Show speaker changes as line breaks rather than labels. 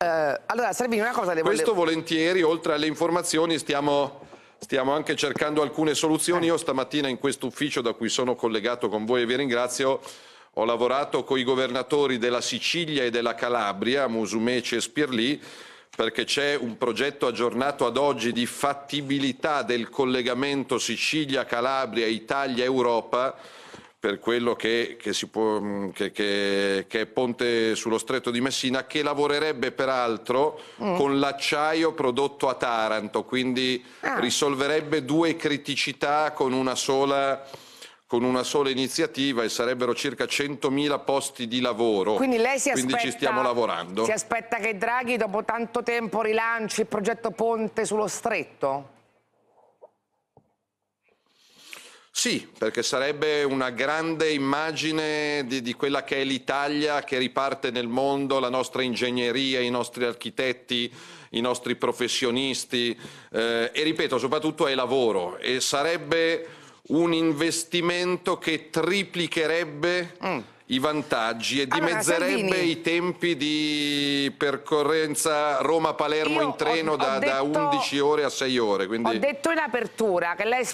Eh, allora, Servini, una cosa le Questo
volentieri, oltre alle informazioni, stiamo, stiamo anche cercando alcune soluzioni. Eh. Io stamattina in questo ufficio da cui sono collegato con voi e vi ringrazio, ho lavorato con i governatori della Sicilia e della Calabria, Musumeci e Spirli, perché c'è un progetto aggiornato ad oggi di fattibilità del collegamento Sicilia, Calabria, Italia, Europa per quello che, che, può, mm, che, che, è ponte sullo stretto di Messina, che lavorerebbe peraltro mm. con l'acciaio prodotto a Taranto, quindi ah. risolverebbe due criticità con una, sola, con una sola iniziativa e sarebbero circa 100.000 posti di lavoro. Quindi lei si aspetta, ci stiamo lavorando. Si aspetta
che Draghi dopo tanto tempo rilanci il progetto Ponte sullo Stretto?
Sì, perché sarebbe una grande immagine di, di quella che è l'Italia che riparte nel mondo, la nostra ingegneria, i nostri architetti, i nostri professionisti eh, e ripeto soprattutto è lavoro e sarebbe un investimento che triplicherebbe mm. i vantaggi e dimezzerebbe allora, i tempi di percorrenza Roma-Palermo in treno ho, ho da, detto, da, 11 ore a 6 ore. Quindi... Ho
detto in apertura che lei